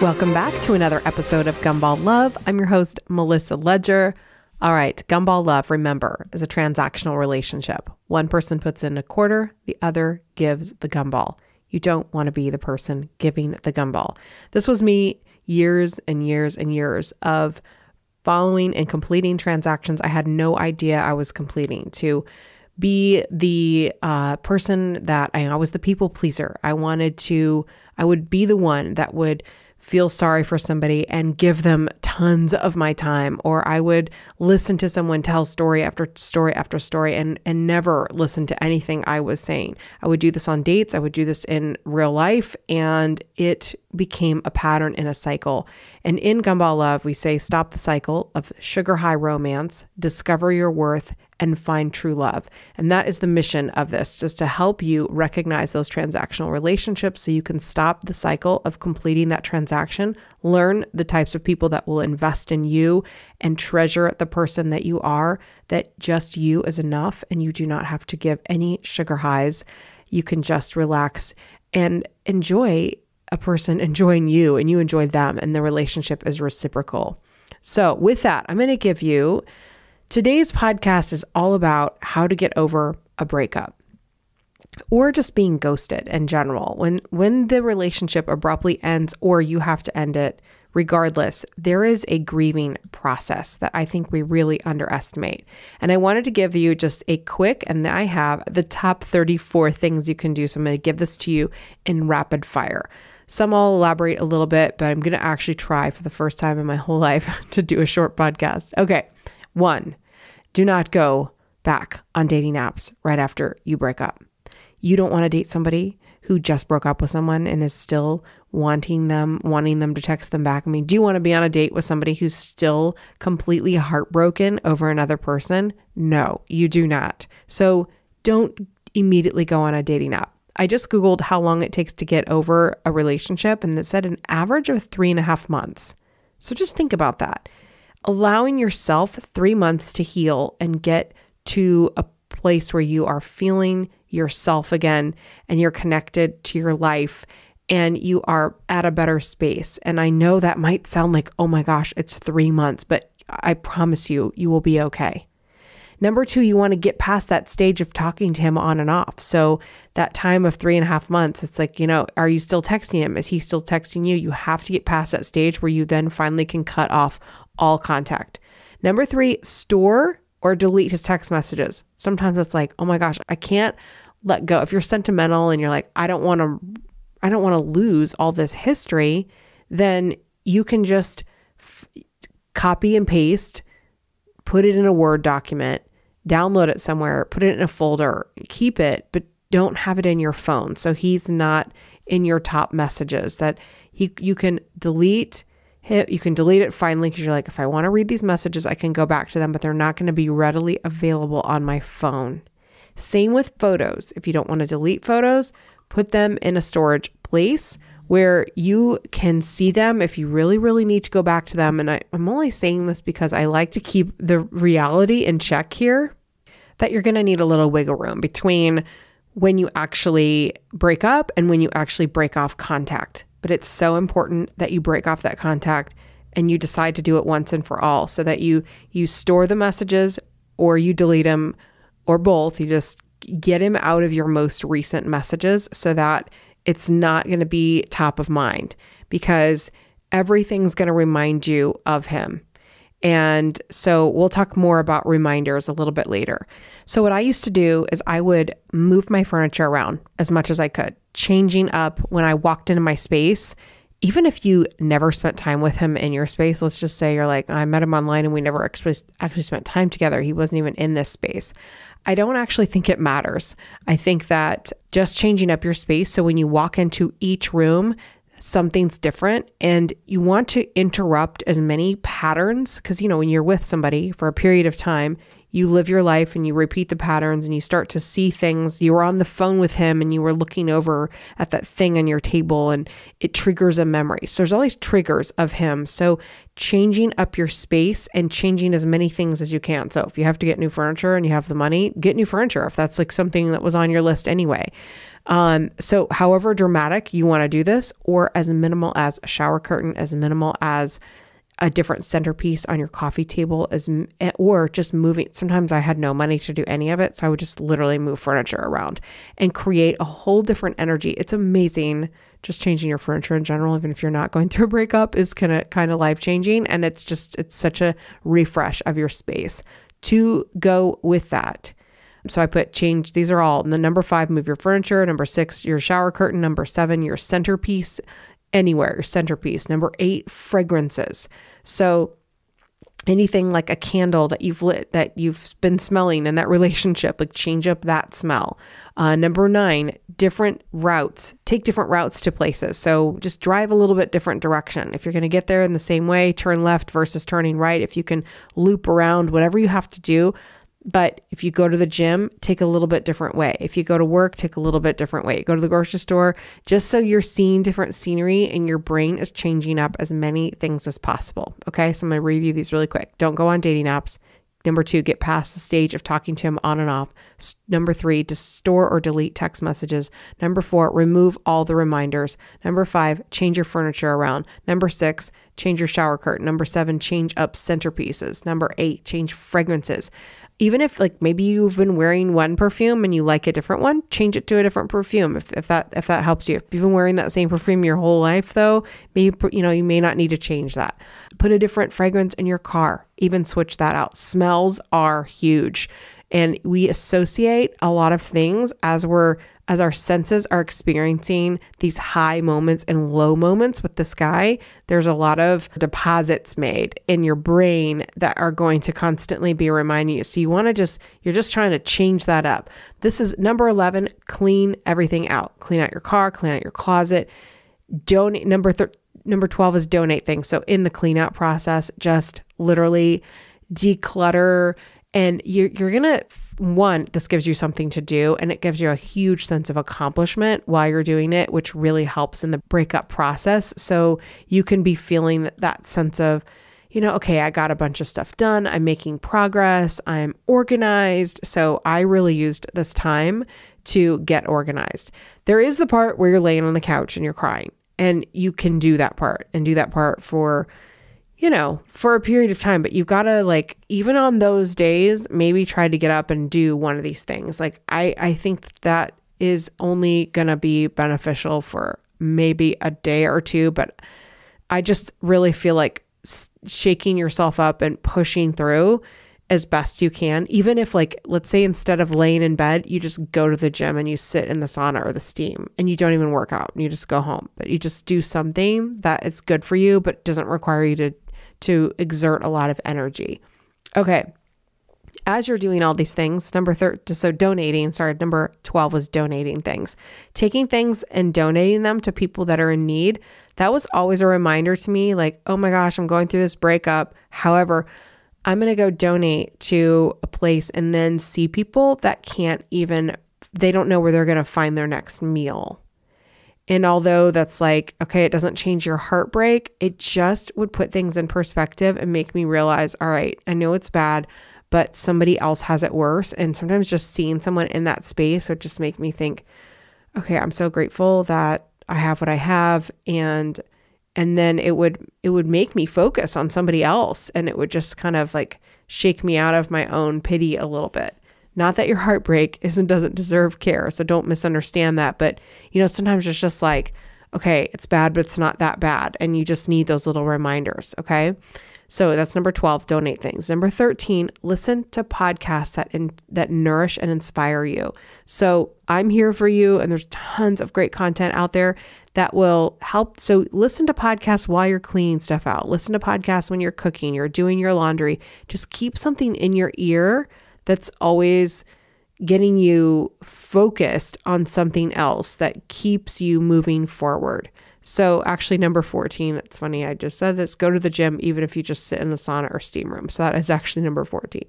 Welcome back to another episode of Gumball Love. I'm your host, Melissa Ledger. All right, Gumball Love, remember, is a transactional relationship. One person puts in a quarter, the other gives the gumball. You don't want to be the person giving the gumball. This was me years and years and years of following and completing transactions I had no idea I was completing to be the uh, person that I, I was the people pleaser. I wanted to, I would be the one that would feel sorry for somebody and give them tons of my time or I would listen to someone tell story after story after story and and never listen to anything I was saying. I would do this on dates, I would do this in real life and it became a pattern in a cycle. And in Gumball Love, we say stop the cycle of sugar high romance, discover your worth and find true love. And that is the mission of this, just to help you recognize those transactional relationships so you can stop the cycle of completing that transaction, learn the types of people that will invest in you and treasure the person that you are, that just you is enough and you do not have to give any sugar highs. You can just relax and enjoy a person enjoying you and you enjoy them and the relationship is reciprocal. So, with that, I'm going to give you Today's podcast is all about how to get over a breakup or just being ghosted in general. When when the relationship abruptly ends or you have to end it, regardless, there is a grieving process that I think we really underestimate. And I wanted to give you just a quick and I have the top 34 things you can do. So I'm going to give this to you in rapid fire. Some I'll elaborate a little bit, but I'm going to actually try for the first time in my whole life to do a short podcast. Okay. One, do not go back on dating apps right after you break up. You don't want to date somebody who just broke up with someone and is still wanting them, wanting them to text them back. I mean, do you want to be on a date with somebody who's still completely heartbroken over another person? No, you do not. So don't immediately go on a dating app. I just Googled how long it takes to get over a relationship, and it said an average of three and a half months. So just think about that allowing yourself three months to heal and get to a place where you are feeling yourself again and you're connected to your life and you are at a better space. And I know that might sound like, oh my gosh, it's three months, but I promise you, you will be okay. Number two, you want to get past that stage of talking to him on and off. So, that time of three and a half months, it's like, you know, are you still texting him? Is he still texting you? You have to get past that stage where you then finally can cut off all contact. Number three, store or delete his text messages. Sometimes it's like, oh my gosh, I can't let go. If you're sentimental and you're like, I don't want to, I don't want to lose all this history, then you can just f- copy and paste, put it in a Word document, download it somewhere, put it in a folder, keep it, but don't have it in your phone. So he's not in your top messages that he you can delete hit you can delete it finally because you're like if i want to read these messages i can go back to them but they're not going to be readily available on my phone same with photos if you don't want to delete photos put them in a storage place where you can see them if you really really need to go back to them and I, i'm only saying this because i like to keep the reality in check here that you're going to need a little wiggle room between when you actually break up and when you actually break off contact but it's so important that you break off that contact and you decide to do it once and for all so that you you store the messages or you delete them or both you just get him out of your most recent messages so that it's not going to be top of mind because everything's going to remind you of him and so we'll talk more about reminders a little bit later. So, what I used to do is I would move my furniture around as much as I could, changing up when I walked into my space. Even if you never spent time with him in your space, let's just say you're like, I met him online and we never actually spent time together. He wasn't even in this space. I don't actually think it matters. I think that just changing up your space so when you walk into each room, something's different and you want to interrupt as many patterns because you know when you're with somebody for a period of time you live your life and you repeat the patterns and you start to see things. You were on the phone with him and you were looking over at that thing on your table and it triggers a memory. So there's all these triggers of him. So changing up your space and changing as many things as you can. So if you have to get new furniture and you have the money, get new furniture if that's like something that was on your list anyway. Um, so however dramatic you want to do this, or as minimal as a shower curtain, as minimal as a different centerpiece on your coffee table as eh, or just moving sometimes i had no money to do any of it so i would just literally move furniture around and create a whole different energy it's amazing just changing your furniture in general even if you're not going through a breakup is kind of kind of life changing and it's just it's such a refresh of your space to go with that so I put change, these are all the number five, move your furniture, number six, your shower curtain, number seven, your centerpiece, anywhere, centerpiece. Number eight, fragrances. So anything like a candle that you've lit that you've been smelling in that relationship like change up that smell uh, number nine different routes take different routes to places so just drive a little bit different direction if you're going to get there in the same way turn left versus turning right if you can loop around whatever you have to do but if you go to the gym, take a little bit different way. If you go to work, take a little bit different way. Go to the grocery store, just so you're seeing different scenery and your brain is changing up as many things as possible. Okay, so I'm gonna review these really quick. Don't go on dating apps. Number two, get past the stage of talking to him on and off. Number three, to store or delete text messages. Number four, remove all the reminders. Number five, change your furniture around. Number six, change your shower curtain. Number seven, change up centerpieces. Number eight, change fragrances even if like maybe you've been wearing one perfume and you like a different one, change it to a different perfume if, if that if that helps you. If you've been wearing that same perfume your whole life though, maybe you know, you may not need to change that. Put a different fragrance in your car. Even switch that out. Smells are huge. And we associate a lot of things as we're as our senses are experiencing these high moments and low moments with the sky, there's a lot of deposits made in your brain that are going to constantly be reminding you. So you want to just, you're just trying to change that up. This is number 11 clean everything out. Clean out your car, clean out your closet. Donate number thir- number 12 is donate things. So in the clean out process, just literally declutter and you, you're going to, one, this gives you something to do and it gives you a huge sense of accomplishment while you're doing it, which really helps in the breakup process. So you can be feeling that, that sense of, you know, okay, I got a bunch of stuff done. I'm making progress. I'm organized. So I really used this time to get organized. There is the part where you're laying on the couch and you're crying, and you can do that part and do that part for you know, for a period of time, but you've got to like even on those days, maybe try to get up and do one of these things. Like I I think that is only going to be beneficial for maybe a day or two, but I just really feel like shaking yourself up and pushing through as best you can, even if, like, let's say instead of laying in bed, you just go to the gym and you sit in the sauna or the steam and you don't even work out and you just go home, but you just do something that is good for you, but doesn't require you to to exert a lot of energy. Okay. As you're doing all these things, number 13, so donating, sorry, number 12 was donating things. Taking things and donating them to people that are in need, that was always a reminder to me like, oh my gosh, I'm going through this breakup. However, I'm going to go donate to a place and then see people that can't even, they don't know where they're going to find their next meal. And although that's like, okay, it doesn't change your heartbreak, it just would put things in perspective and make me realize, all right, I know it's bad, but somebody else has it worse. And sometimes just seeing someone in that space would just make me think, okay, I'm so grateful that I have what I have and and then it would it would make me focus on somebody else and it would just kind of like shake me out of my own pity a little bit. Not that your heartbreak isn't doesn't deserve care, so don't misunderstand that. But you know, sometimes it's just like, okay, it's bad, but it's not that bad, and you just need those little reminders. Okay, so that's number twelve. Donate things. Number thirteen. Listen to podcasts that in, that nourish and inspire you. So I'm here for you, and there's tons of great content out there that will help. So listen to podcasts while you're cleaning stuff out. Listen to podcasts when you're cooking, you're doing your laundry. Just keep something in your ear that's always getting you focused on something else that keeps you moving forward. So, actually, number 14, it's funny, I just said this go to the gym, even if you just sit in the sauna or steam room. So, that is actually number 14.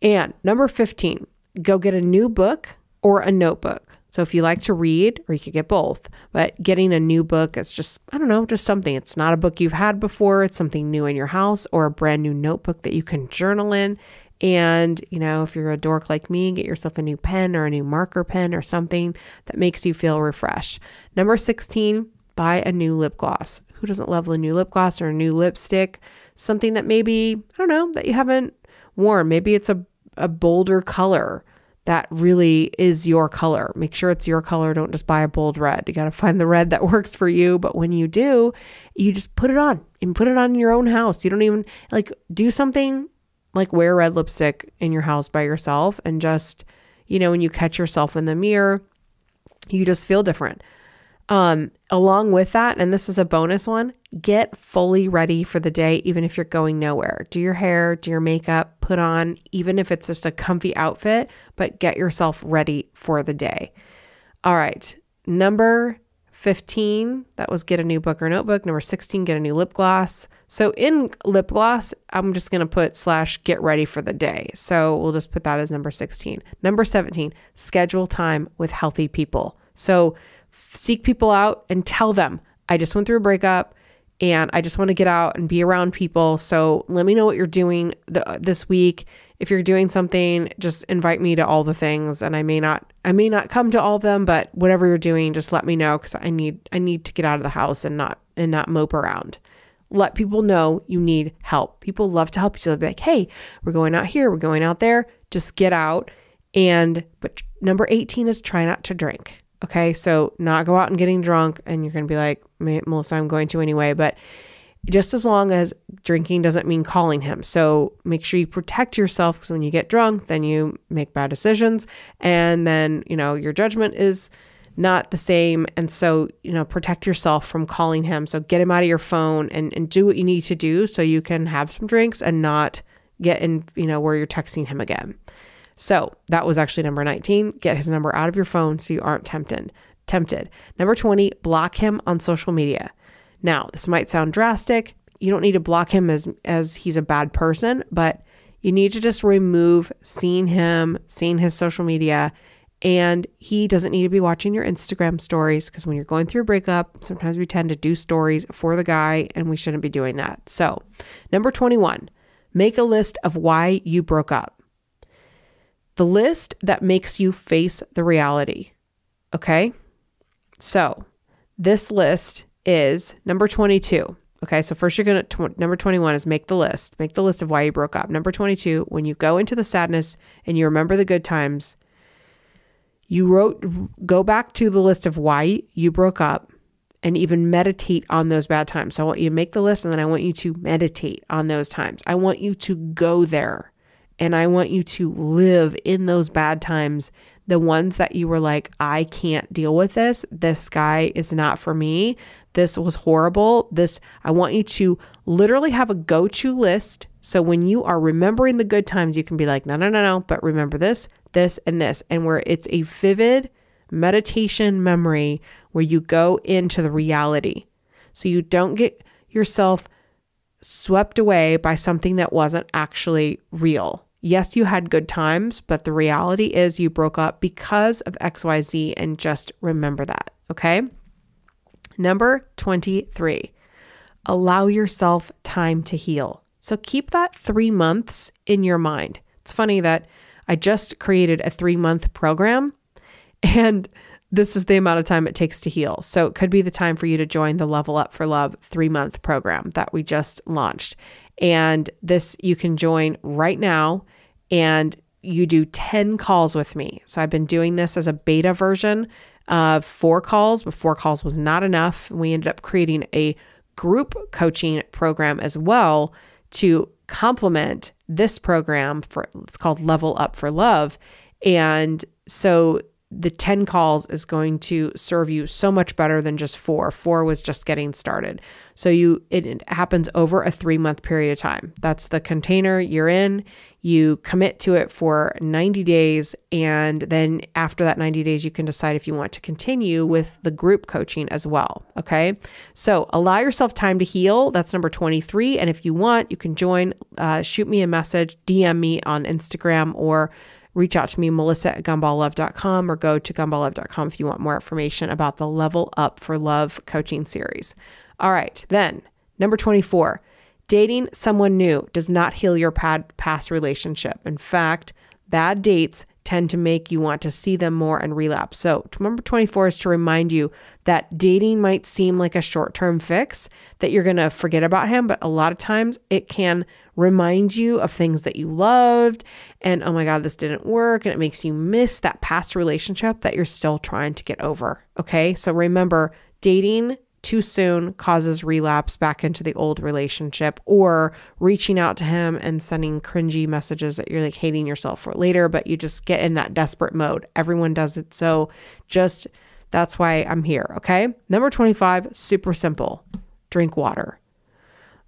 And number 15, go get a new book or a notebook. So, if you like to read, or you could get both, but getting a new book, it's just, I don't know, just something. It's not a book you've had before, it's something new in your house or a brand new notebook that you can journal in. And, you know, if you're a dork like me, get yourself a new pen or a new marker pen or something that makes you feel refreshed. Number 16, buy a new lip gloss. Who doesn't love a new lip gloss or a new lipstick? Something that maybe, I don't know, that you haven't worn. Maybe it's a, a bolder color that really is your color. Make sure it's your color. Don't just buy a bold red. You got to find the red that works for you. But when you do, you just put it on and put it on in your own house. You don't even like do something like wear red lipstick in your house by yourself and just, you know, when you catch yourself in the mirror, you just feel different. Um, along with that, and this is a bonus one, get fully ready for the day, even if you're going nowhere. Do your hair, do your makeup, put on, even if it's just a comfy outfit, but get yourself ready for the day. All right, number 15, that was get a new book or notebook. Number 16, get a new lip gloss. So in lip gloss, I'm just going to put slash get ready for the day. So we'll just put that as number 16. Number 17, schedule time with healthy people. So seek people out and tell them, I just went through a breakup and I just want to get out and be around people. So let me know what you're doing the, this week if you're doing something, just invite me to all the things and I may not I may not come to all of them, but whatever you're doing, just let me know cuz I need I need to get out of the house and not and not mope around. Let people know you need help. People love to help you. other be like, "Hey, we're going out here, we're going out there. Just get out." And but number 18 is try not to drink. Okay, so not go out and getting drunk, and you're gonna be like, Melissa, I'm going to anyway, but just as long as drinking doesn't mean calling him. So make sure you protect yourself because when you get drunk, then you make bad decisions. And then, you know, your judgment is not the same. And so, you know, protect yourself from calling him. So get him out of your phone and, and do what you need to do so you can have some drinks and not get in, you know, where you're texting him again. So that was actually number 19. Get his number out of your phone so you aren't tempted. Tempted. Number 20, block him on social media. Now, this might sound drastic. You don't need to block him as as he's a bad person, but you need to just remove seeing him, seeing his social media, and he doesn't need to be watching your Instagram stories because when you're going through a breakup, sometimes we tend to do stories for the guy and we shouldn't be doing that. So, number 21, make a list of why you broke up. The list that makes you face the reality. Okay? So, this list is number 22. Okay, so first you're going to, tw- number 21 is make the list, make the list of why you broke up. Number 22, when you go into the sadness and you remember the good times, you wrote, go back to the list of why you broke up and even meditate on those bad times. So I want you to make the list and then I want you to meditate on those times. I want you to go there and I want you to live in those bad times the ones that you were like, I can't deal with this. This guy is not for me. This was horrible. This, I want you to literally have a go to list. So when you are remembering the good times, you can be like, no, no, no, no, but remember this, this, and this. And where it's a vivid meditation memory where you go into the reality. So you don't get yourself swept away by something that wasn't actually real. Yes, you had good times, but the reality is you broke up because of XYZ, and just remember that, okay? Number 23, allow yourself time to heal. So keep that three months in your mind. It's funny that I just created a three month program and this is the amount of time it takes to heal. So it could be the time for you to join the Level Up for Love three month program that we just launched. And this you can join right now and you do 10 calls with me. So I've been doing this as a beta version of four calls, but four calls was not enough. We ended up creating a group coaching program as well to complement this program for it's called Level Up for Love. And so the 10 calls is going to serve you so much better than just four. Four was just getting started. So you it, happens over a 3 month period of time. That's the container you're in. You commit to it for 90 days and then after that 90 days you can decide if you want to continue with the group coaching as well, okay? So allow yourself time to heal. That's number 23 and if you want, you can join uh, shoot me a message, DM me on Instagram or reach out to me, Melissa at gumballlove.com, or go to gumballlove.com if you want more information about the Level Up for Love coaching series. All right, then number 24 dating someone new does not heal your past relationship. In fact, bad dates tend to make you want to see them more and relapse. So, number 24 is to remind you that dating might seem like a short term fix, that you're going to forget about him, but a lot of times it can remind you of things that you loved and oh my God, this didn't work. And it makes you miss that past relationship that you're still trying to get over. Okay. So remember, dating too soon causes relapse back into the old relationship or reaching out to him and sending cringy messages that you're like hating yourself for later, but you just get in that desperate mode. Everyone does it. So just that's why I'm here. Okay. Number 25, super simple drink water.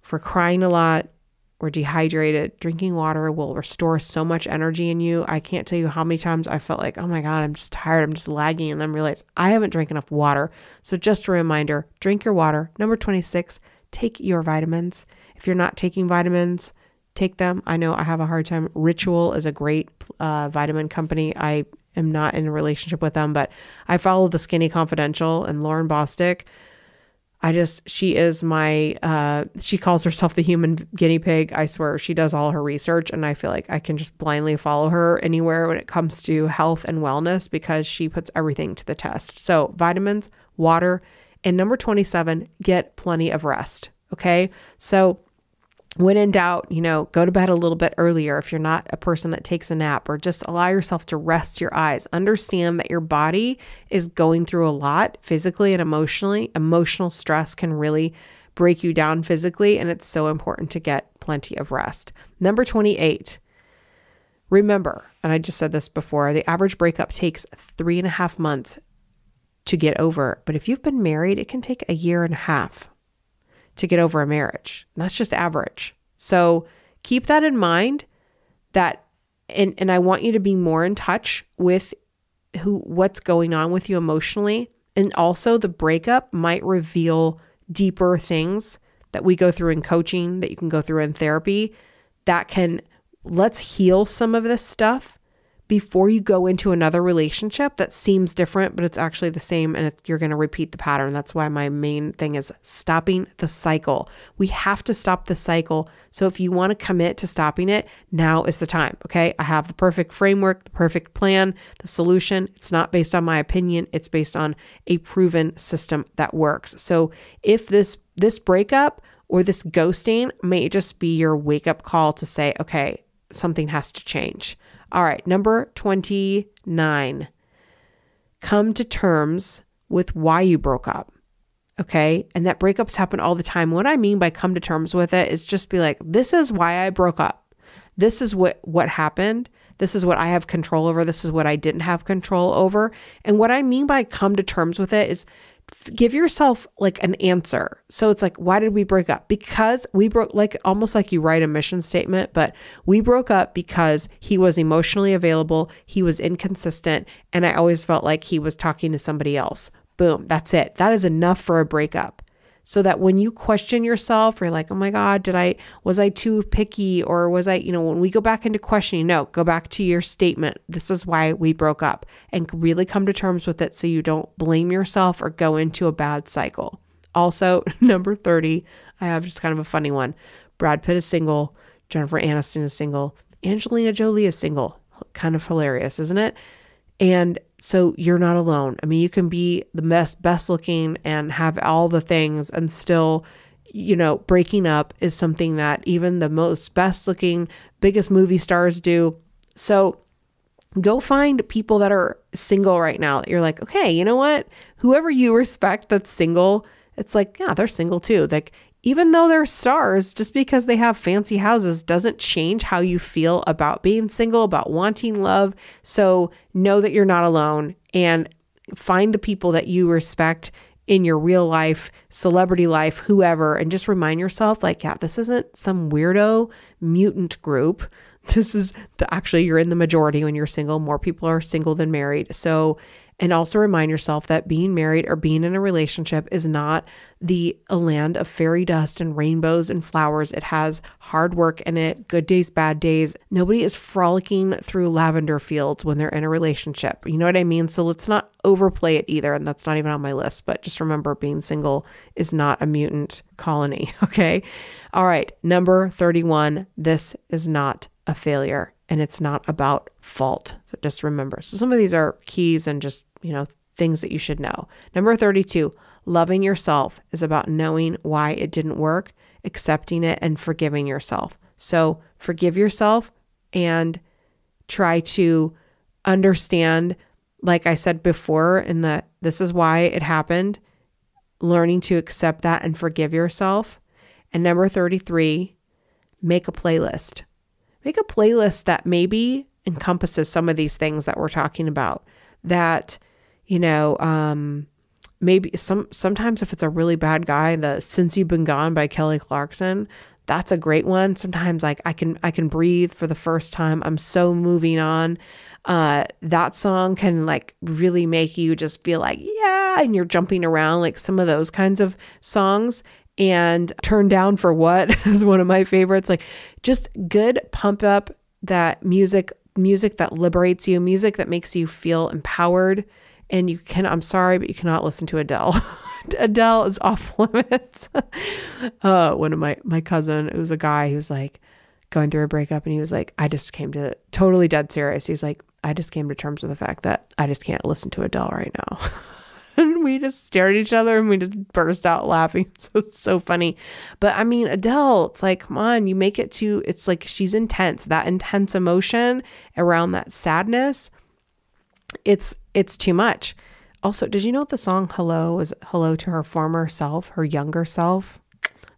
For crying a lot, or dehydrated, drinking water will restore so much energy in you. I can't tell you how many times I felt like, oh my God, I'm just tired. I'm just lagging. And then realize I haven't drank enough water. So, just a reminder drink your water. Number 26, take your vitamins. If you're not taking vitamins, take them. I know I have a hard time. Ritual is a great uh, vitamin company. I am not in a relationship with them, but I follow the Skinny Confidential and Lauren Bostick. I just, she is my, uh, she calls herself the human guinea pig. I swear she does all her research. And I feel like I can just blindly follow her anywhere when it comes to health and wellness because she puts everything to the test. So, vitamins, water, and number 27, get plenty of rest. Okay. So, when in doubt, you know, go to bed a little bit earlier if you're not a person that takes a nap or just allow yourself to rest your eyes. Understand that your body is going through a lot physically and emotionally. Emotional stress can really break you down physically, and it's so important to get plenty of rest. Number 28, remember, and I just said this before the average breakup takes three and a half months to get over, but if you've been married, it can take a year and a half to get over a marriage. And that's just average. So keep that in mind that and and I want you to be more in touch with who what's going on with you emotionally and also the breakup might reveal deeper things that we go through in coaching that you can go through in therapy that can let's heal some of this stuff before you go into another relationship that seems different, but it's actually the same and you're going to repeat the pattern. That's why my main thing is stopping the cycle. We have to stop the cycle. So if you want to commit to stopping it, now is the time. Okay. I have the perfect framework, the perfect plan, the solution. It's not based on my opinion, it's based on a proven system that works. So if this, this breakup, or this ghosting may just be your wake up call to say, okay, something has to change. All right, number 29. Come to terms with why you broke up. Okay. And that breakups happen all the time. What I mean by come to terms with it is just be like, this is why I broke up. This is what, what happened. This is what I have control over. This is what I didn't have control over. And what I mean by come to terms with it is give yourself like an answer. So it's like, why did we break up? Because we broke, like almost like you write a mission statement, but we broke up because he was emotionally available, he was inconsistent, and I always felt like he was talking to somebody else. Boom, that's it. That is enough for a breakup so that when you question yourself you're like, oh my God, did I, was I too picky or was I, you know, when we go back into questioning, no, go back to your statement. This is why we broke up and really come to terms with it so you don't blame yourself or go into a bad cycle. Also, number 30, I have just kind of a funny one. Brad Pitt is single, Jennifer Aniston is single, Angelina Jolie is single. Kind of hilarious, isn't it? And so you're not alone. I mean, you can be the best best looking and have all the things and still you know, breaking up is something that even the most best looking, biggest movie stars do. So go find people that are single right now. You're like, okay, you know what? Whoever you respect that's single, it's like, yeah, they're single too. Like, even though they're stars, just because they have fancy houses doesn't change how you feel about being single, about wanting love. So know that you're not alone and find the people that you respect in your real life, celebrity life, whoever, and just remind yourself like, yeah, this isn't some weirdo mutant group. This is the, actually, you're in the majority when you're single. More people are single than married. So and also remind yourself that being married or being in a relationship is not the a land of fairy dust and rainbows and flowers. It has hard work in it, good days, bad days. Nobody is frolicking through lavender fields when they're in a relationship. You know what I mean? So let's not overplay it either. And that's not even on my list, but just remember being single is not a mutant colony. Okay. All right. Number 31. This is not a failure and it's not about fault. So just remember. So some of these are keys and just, you know, things that you should know. Number 32, loving yourself is about knowing why it didn't work, accepting it and forgiving yourself. So forgive yourself and try to understand like I said before in the this is why it happened, learning to accept that and forgive yourself. And number 33, make a playlist make a playlist that maybe encompasses some of these things that we're talking about that you know um, maybe some sometimes if it's a really bad guy the since you've been gone by kelly clarkson that's a great one sometimes like i can i can breathe for the first time i'm so moving on uh, that song can like really make you just feel like yeah and you're jumping around like some of those kinds of songs and turn down for what is one of my favorites. Like just good pump up that music, music that liberates you, music that makes you feel empowered. And you can, I'm sorry, but you cannot listen to Adele. Adele is off limits. uh, one of my, my cousin, it was a guy who was like going through a breakup and he was like, I just came to totally dead serious. He's like, I just came to terms with the fact that I just can't listen to Adele right now and we just stare at each other and we just burst out laughing. So it's so funny. But I mean, Adele, it's like, come on, you make it to, it's like she's intense. That intense emotion around that sadness, it's it's too much. Also, did you know the song Hello was hello to her former self, her younger self?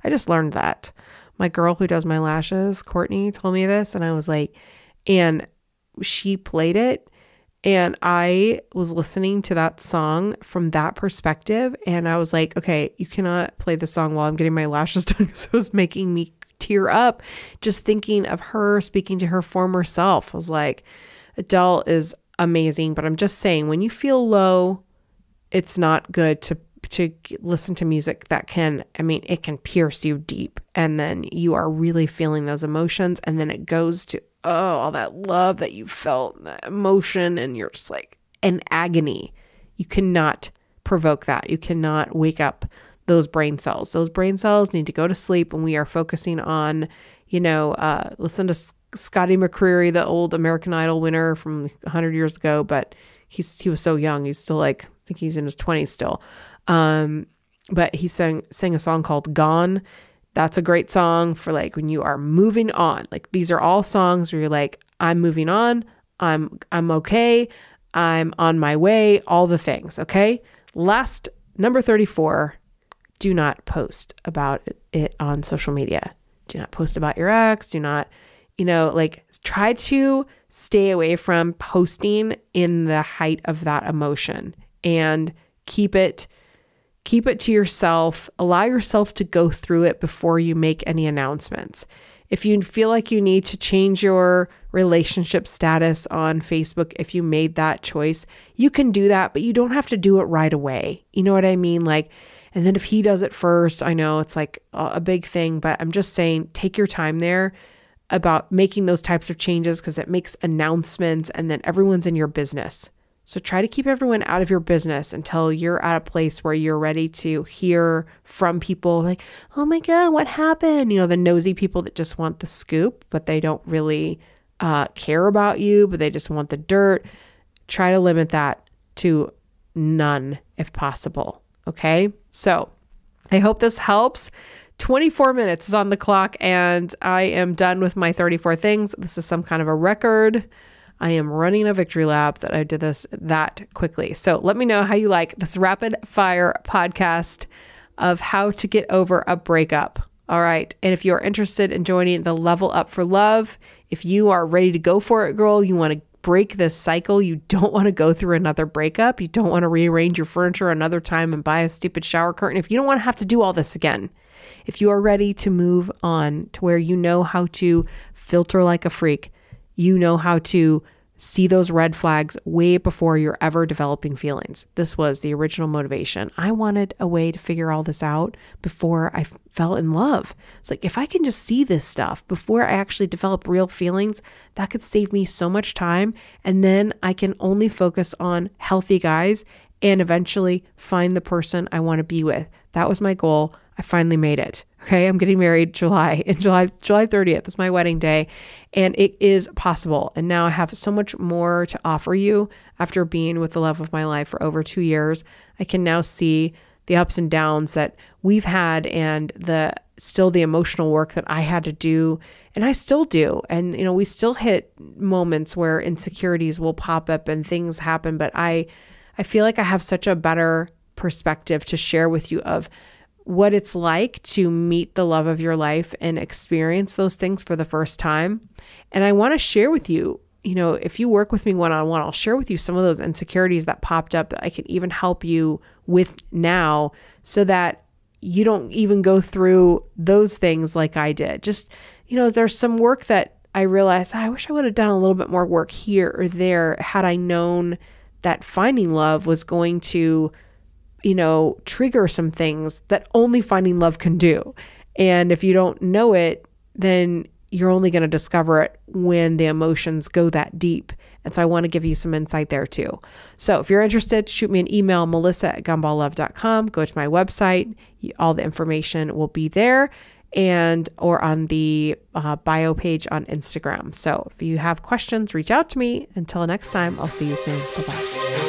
I just learned that. My girl who does my lashes, Courtney, told me this, and I was like, and she played it and I was listening to that song from that perspective. And I was like, okay, you cannot play this song while I'm getting my lashes done because it was making me tear up just thinking of her speaking to her former self. I was like, Adele is amazing. But I'm just saying, when you feel low, it's not good to to listen to music that can i mean it can pierce you deep and then you are really feeling those emotions and then it goes to oh, all that love that you felt, that emotion, and you're just like an agony. You cannot provoke that. You cannot wake up those brain cells. Those brain cells need to go to sleep, and we are focusing on, you know, uh, listen to S Scotty McCreery, the old American Idol winner from 100 years ago, but he's he was so young. He's still like I think he's in his 20s still. Um, but he sang sang a song called "Gone," That's a great song for like when you are moving on. Like these are all songs where you're like, I'm moving on, I'm I'm okay, I'm on my way, all the things, okay? Last number 34, do not post about it on social media. Do not post about your ex, do not you know, like try to stay away from posting in the height of that emotion and keep it Keep it to yourself. Allow yourself to go through it before you make any announcements. If you feel like you need to change your relationship status on Facebook, if you made that choice, you can do that, but you don't have to do it right away. You know what I mean? Like, and then if he does it first, I know it's like a big thing, but I'm just saying take your time there about making those types of changes because it makes announcements and then everyone's in your business. So try to keep everyone out of your business until you're at a place where you're ready to hear from people like, oh my God, what happened? You know, the nosy people that just want the scoop, but they don't really uh, care about you, but they just want the dirt. Try to limit that to none if possible. Okay. So I hope this helps. 24 minutes is on the clock, and I am done with my 34 things. This is some kind of a record. I am running a victory lap that I did this that quickly. So let me know how you like this rapid fire podcast of how to get over a breakup. All right. And if you're interested in joining the Level Up for Love, if you are ready to go for it, girl, you want to break this cycle. You don't want to go through another breakup. You don't want to rearrange your furniture another time and buy a stupid shower curtain. If you don't want to have to do all this again, if you are ready to move on to where you know how to filter like a freak, you know how to see those red flags way before you're ever developing feelings. This was the original motivation. I wanted a way to figure all this out before I fell in love. It's like if I can just see this stuff before I actually develop real feelings, that could save me so much time and then I can only focus on healthy guys and eventually find the person I want to be with. That was my goal. I finally made it. Okay, I'm getting married July in July July 30th is my wedding day, and it is possible. And now I have so much more to offer you after being with the love of my life for over two years. I can now see the ups and downs that we've had and the still the emotional work that I had to do and I still do and you know we still hit moments where insecurities will pop up and things happen but I I feel like I have such a better perspective to share with you of what it's like to meet the love of your life and experience those things for the first time. And I want to share with you, you know, if you work with me one on one, I'll share with you some of those insecurities that popped up that I can even help you with now so that you don't even go through those things like I did. Just, you know, there's some work that I realized ah, I wish I would have done a little bit more work here or there had I known that finding love was going to you know, trigger some things that only finding love can do. And if you don't know it, then you're only going to discover it when the emotions go that deep. And so I want to give you some insight there too. So if you're interested, shoot me an email, melissa at gumballlove.com. Go to my website. All the information will be there and or on the uh, bio page on Instagram. So if you have questions, reach out to me. Until next time, I'll see you soon. Bye-bye.